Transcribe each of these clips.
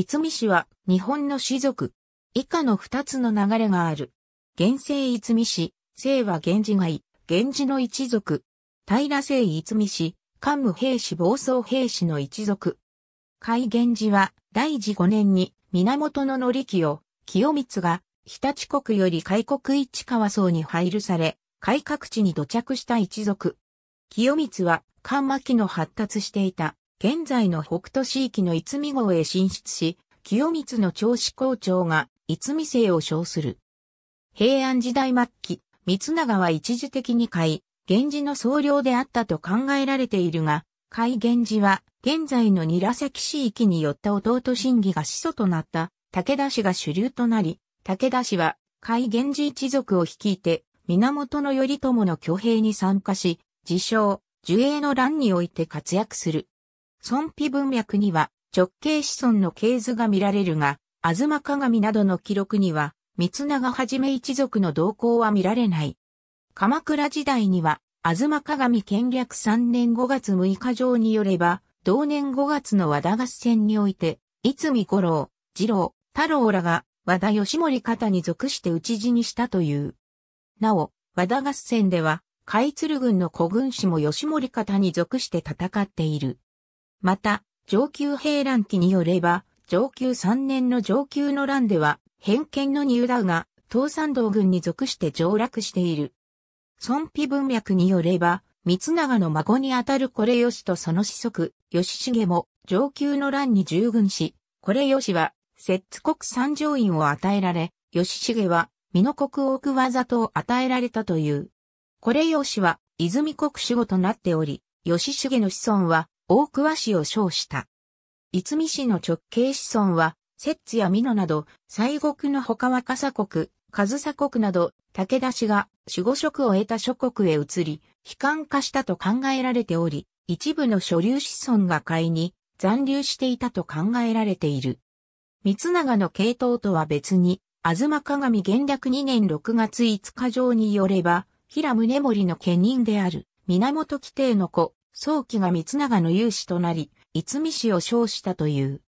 いつみ氏は日本の氏族。以下の二つの流れがある。現世いつみ氏、姓は源氏外、源氏の一族。平成いつみ氏、桓武平士暴走平士の一族。海源氏は大治5年に源の則清、清光が日立国より開国一川層に配慮され、改革地に土着した一族。清光は、漢巻期の発達していた現在の北斗市域の逸見郷へ進出し、清光の長子校長が逸見姓を称する。平安時代末期、三長は一時的に甲斐、源氏の総領であったと考えられているが、甲斐源氏は現在の韮崎市域によった弟真義が始祖となった武田氏が主流となり、武田氏は甲斐源氏一族を率いて源頼朝の挙兵に参加し、自称、樹栄の乱において活躍する。孫皮文脈には直系子孫の系図が見られるが、吾妻鏡などの記録には、三長はじめ一族の動向は見られない。鎌倉時代には、吾妻鏡建略3年5月6日上によれば、同年5月の和田合戦において、いつみ五郎、二郎、太郎らが和田義盛方に属して討ち死にしたという。なお、和田合戦では、海鶴軍の古軍師も義盛方に属して戦っている。また、上級兵乱期によれば、上級3年の上級の乱では、偏見の入道が、東山道軍に属して上落している。孫碑文脈によれば、三長の孫にあたるこれよしとその子息、義重も上級の乱に従軍し、これよしは、摂津国三条院を与えられ、義重は、美濃国奥技里を与えられたという。これよしは、泉国守護となっており、吉重の子孫は、大桑市を称した。つみ市の直系子孫は、摂津や美濃など、西国の他は笠国、和佐国など、武田氏が守護職を得た諸国へ移り、悲観化したと考えられており、一部の所流子孫が買いに残留していたと考えられている。三長の系統とは別に、東鏡元略2年6月5日上によれば、平宗盛の家人である、源規定の子、早期が三長の勇士となり、逸見氏を称したという。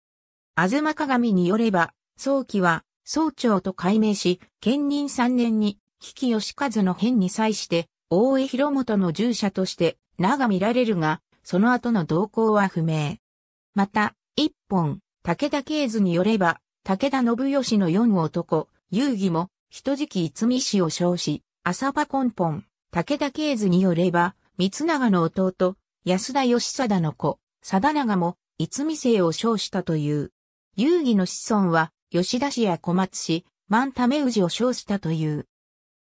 あずま鏡によれば、早期は、総長と改名し、兼任三年に、比企義和の変に際して、大江広元の従者として、名が見られるが、その後の動向は不明。また、一本、武田経図によれば、武田信義の四男、遊戯も、人じき逸見氏を称し、浅場根本、武田経図によれば、三長の弟、安田義貞の子、貞長も、逸見生を称したという。遊戯の子孫は、吉田氏や小松氏、万為氏を称したという。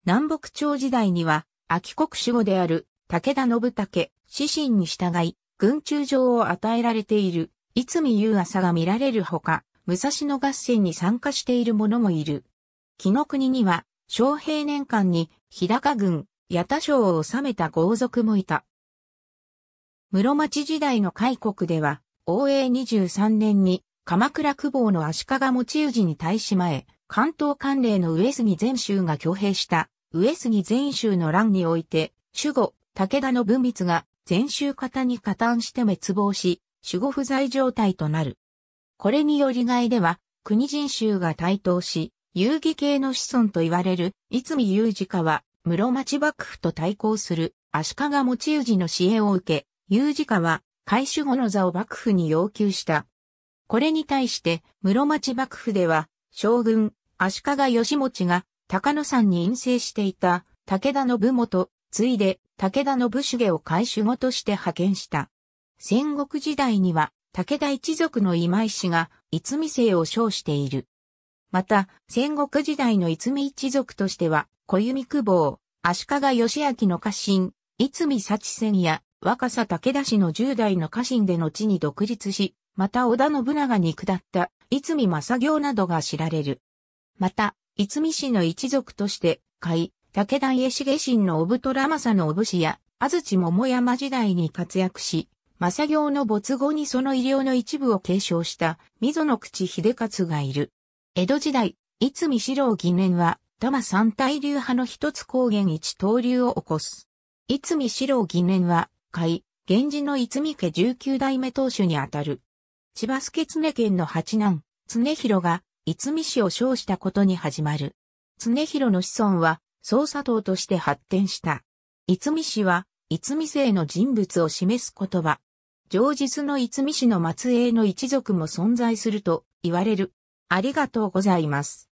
南北朝時代には、秋国守護である、武田信武、指神に従い、軍中城を与えられている、逸見優朝が見られるほか、武蔵野合戦に参加している者もいる。紀の国には、昌平年間に、日高軍、八田省を治めた豪族もいた。室町時代の開国では、応永23年に、鎌倉久保の足利持氏に対し前、関東関連の上杉全州が挙兵した、上杉全州の乱において、守護、武田の文光が、全州方に加担して滅亡し、守護不在状態となる。これにより外では、国人衆が台頭し、遊戯系の子孫と言われる、逸見有次家は、室町幕府と対抗する、足利持氏の支援を受け、有事化は、改守後の座を幕府に要求した。これに対して、室町幕府では、将軍、足利義持が、高野山に陰性していた、武田信元、ついで、武田信繁を改守後として派遣した。戦国時代には、武田一族の今井氏が、逸見姓を称している。また、戦国時代の逸見一族としては、小弓久保、足利義明の家臣、逸見幸千や、若狭武田氏の10代の家臣で後に独立し、また織田信長に下った、いつみ正行などが知られる。また、いつみ氏の一族として、甲斐、武田家重臣の小太ら政の小布氏や、安土桃山時代に活躍し、正行の没後にその医療の一部を継承した溝の口秀勝がいる。江戸時代、いつみ四郎疑念は、多摩三大流派の一つ高原一刀流を起こす。いつみ四郎疑念は、回、源氏の逸見家19代目当主にあたる。千葉助常県の八男、常広が、逸見氏を称したことに始まる。常広の子孫は、捜査党として発展した。逸見氏は、逸見姓の人物を示す言葉。上日の逸見氏の末裔の一族も存在すると言われる。ありがとうございます。